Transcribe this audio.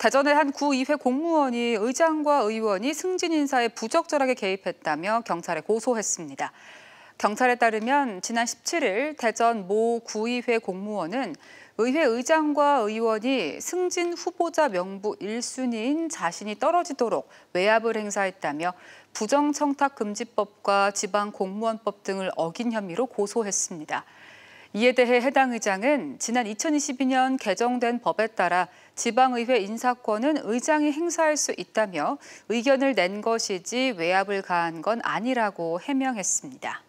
대전의 한 구의회 공무원이 의장과 의원이 승진 인사에 부적절하게 개입했다며 경찰에 고소했습니다. 경찰에 따르면 지난 17일 대전 모 구의회 공무원은 의회 의장과 의원이 승진 후보자 명부 1순위인 자신이 떨어지도록 외압을 행사했다며 부정청탁금지법과 지방공무원법 등을 어긴 혐의로 고소했습니다. 이에 대해 해당 의장은 지난 2022년 개정된 법에 따라 지방의회 인사권은 의장이 행사할 수 있다며 의견을 낸 것이지 외압을 가한 건 아니라고 해명했습니다.